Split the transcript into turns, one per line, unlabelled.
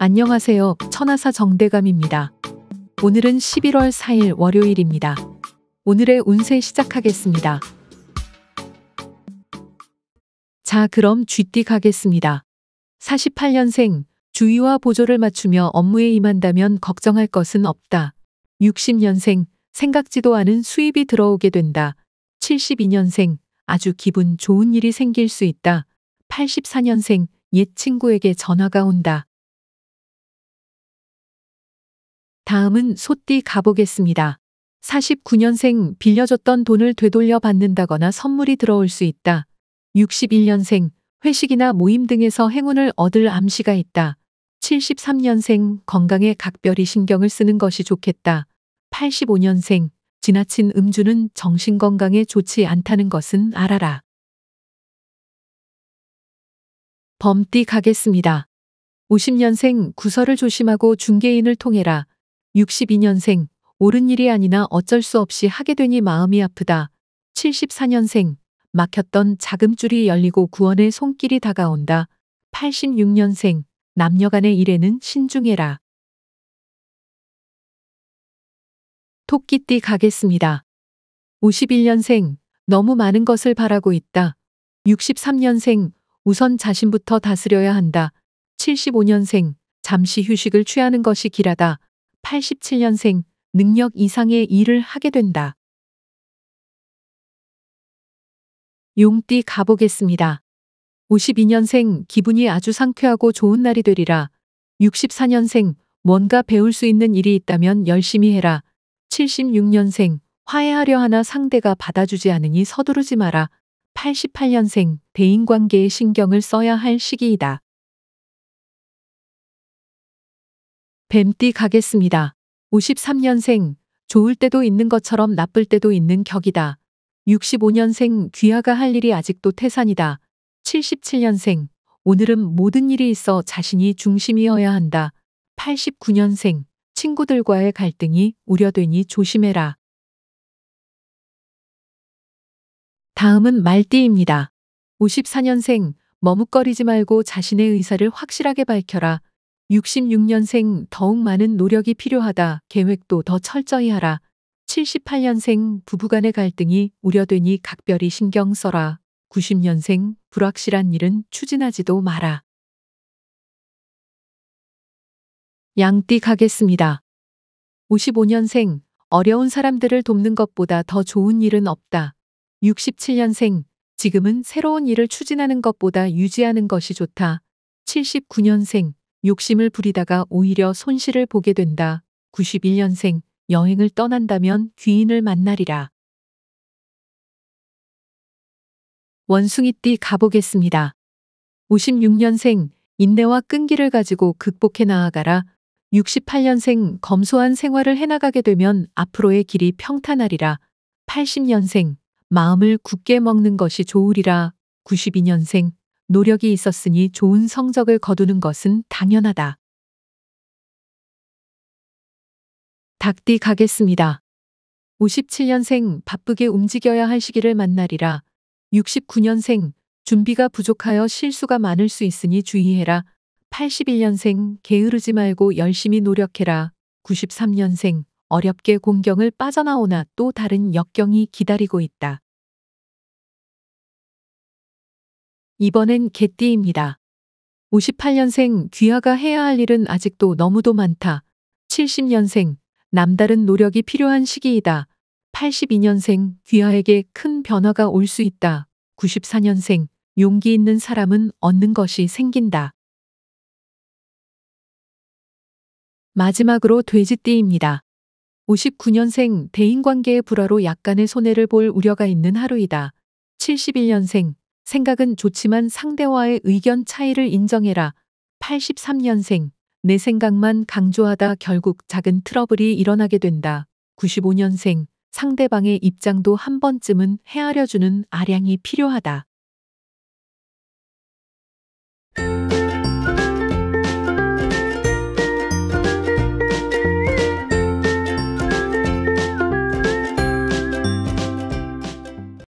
안녕하세요. 천하사 정대감입니다. 오늘은 11월 4일 월요일입니다. 오늘의 운세 시작하겠습니다. 자, 그럼 쥐띠 가겠습니다. 48년생, 주위와 보조를 맞추며 업무에 임한다면 걱정할 것은 없다. 60년생, 생각지도 않은 수입이 들어오게 된다. 72년생, 아주 기분 좋은 일이 생길 수 있다. 84년생, 옛 친구에게 전화가 온다. 다음은 소띠 가보겠습니다. 49년생 빌려줬던 돈을 되돌려 받는다거나 선물이 들어올 수 있다. 61년생 회식이나 모임 등에서 행운을 얻을 암시가 있다. 73년생 건강에 각별히 신경을 쓰는 것이 좋겠다. 85년생 지나친 음주는 정신건강에 좋지 않다는 것은 알아라. 범띠 가겠습니다. 50년생 구설을 조심하고 중개인을 통해라. 62년생, 옳은 일이 아니나 어쩔 수 없이 하게 되니 마음이 아프다. 74년생, 막혔던 자금줄이 열리고 구원의 손길이 다가온다. 86년생, 남녀간의 일에는 신중해라. 토끼띠 가겠습니다. 51년생, 너무 많은 것을 바라고 있다. 63년생, 우선 자신부터 다스려야 한다. 75년생, 잠시 휴식을 취하는 것이 길하다. 8 7년생 능력 이상의 일을 하게 된다. 용띠 가보겠습니다. 52년생 기분이 아주 상쾌하고 좋은 날이 되리라. 64년생 뭔가 배울 수 있는 일이 있다면 열심히 해라. 76년생 화해하려 하나 상대가 받아주지 않으니 서두르지 마라. 88년생 대인관계에 신경을 써야 할 시기이다. 뱀띠 가겠습니다. 53년생, 좋을 때도 있는 것처럼 나쁠 때도 있는 격이다. 65년생, 귀하가 할 일이 아직도 태산이다. 77년생, 오늘은 모든 일이 있어 자신이 중심이어야 한다. 89년생, 친구들과의 갈등이 우려되니 조심해라. 다음은 말띠입니다. 54년생, 머뭇거리지 말고 자신의 의사를 확실하게 밝혀라. 66년생 더욱 많은 노력이 필요하다. 계획도 더 철저히 하라. 78년생 부부간의 갈등이 우려되니 각별히 신경 써라. 90년생 불확실한 일은 추진하지도 마라. 양띠 가겠습니다. 55년생 어려운 사람들을 돕는 것보다 더 좋은 일은 없다. 67년생 지금은 새로운 일을 추진하는 것보다 유지하는 것이 좋다. 79년생 욕심을 부리다가 오히려 손실을 보게 된다. 91년생 여행을 떠난다면 귀인을 만나리라. 원숭이띠 가보겠습니다. 56년생 인내와 끈기를 가지고 극복해 나아가라. 68년생 검소한 생활을 해나가게 되면 앞으로의 길이 평탄하리라. 80년생 마음을 굳게 먹는 것이 좋으리라. 92년생 노력이 있었으니 좋은 성적을 거두는 것은 당연하다. 닭띠 가겠습니다. 57년생 바쁘게 움직여야 할 시기를 만나리라. 69년생 준비가 부족하여 실수가 많을 수 있으니 주의해라. 81년생 게으르지 말고 열심히 노력해라. 93년생 어렵게 공경을 빠져나오나 또 다른 역경이 기다리고 있다. 이번엔 개띠입니다. 58년생 귀하가 해야 할 일은 아직도 너무도 많다. 70년생 남다른 노력이 필요한 시기이다. 82년생 귀하에게 큰 변화가 올 수 있다. 94년생 용기 있는 사람은 얻는 것이 생긴다. 마지막으로 돼지띠입니다. 59년생 대인관계의 불화로 약간의 손해를 볼 우려가 있는 하루이다. 71년생 생각은 좋지만 상대와의 의견 차이를 인정해라. 83년생. 내 생각만 강조하다 결국 작은 트러블이 일어나게 된다. 95년생. 상대방의 입장도 한 번쯤은 헤아려주는 아량이 필요하다.